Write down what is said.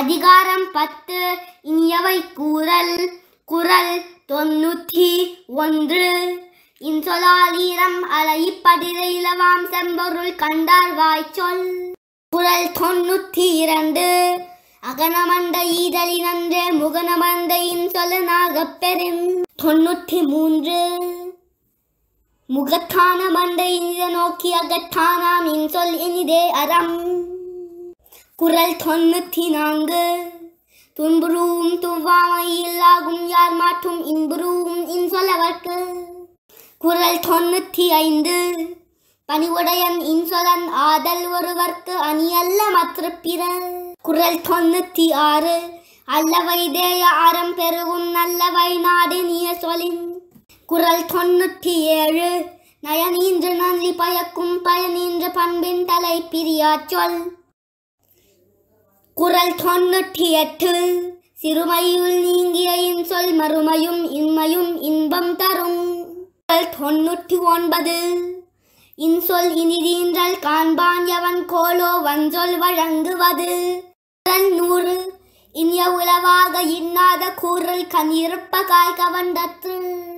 அதிகாரம் பத்து இனியவை கூறல் குரல் தொன்னூத்தி ஒன்று இன்சொலாலீரம் அலைப்படிர இலவாம் செம்பொருள் கண்டார் வாய்ச்சொல் குரல் தொன்னூத்தி இரண்டு அகனமந்த ஈதலினன்றே முகனமந்த இன்சொலனாகப் பெறும் தொன்னூத்தி மூன்று முகத்தான மண்ட இனித நோக்கி அகத்தானாம் இன்சொல் இனிதே அறம் குரல் தொண்ணூத்தி நான்கு துன்புருவும் துவாமை இல்லாகும் யார் மாற்றும் இன்புருவும் இன்சொலவர்க்கு குரல் தொண்ணூத்தி ஐந்து பணிவுடையன் இன்சொலன் ஆதல் ஒருவர்க்கு அணியல்ல மற்ற பிற குரல் தொண்ணூத்தி ஆறு அல்லவை தேய அறம் பெருகும் நல்லவை நாடு நீய சொலின் குரல் தொண்ணூத்தி ஏழு நயனின்று நன்றி பயக்கும் பயனின்று பண்பின் தலை பிரியா சொல் குரல் தொன்னூற்றி எட்டு சிறுமையுள் நீங்கிய இன்சொல் மறுமையும் இன்மையும் இன்பம் தரும் குரல் தொன்னூற்றி ஒன்பது இன்சொல் இனிதீன்றல் காண்பான் எவன் கோலோ வஞ்சொல் வழங்குவது நூறு இனிய உளவாக இன்னாத கூறல் கண் இருப்ப காய்